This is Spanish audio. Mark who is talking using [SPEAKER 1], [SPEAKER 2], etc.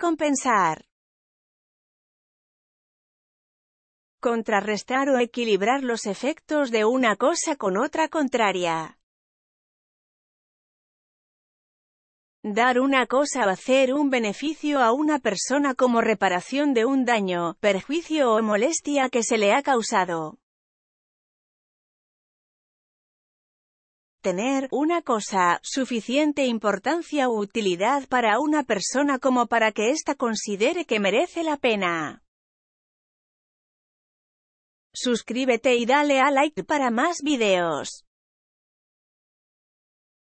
[SPEAKER 1] Compensar. Contrarrestar o equilibrar los efectos de una cosa con otra contraria. Dar una cosa o hacer un beneficio a una persona como reparación de un daño, perjuicio o molestia que se le ha causado. tener una cosa suficiente importancia u utilidad para una persona como para que ésta considere que merece la pena. Suscríbete y dale a like para más videos.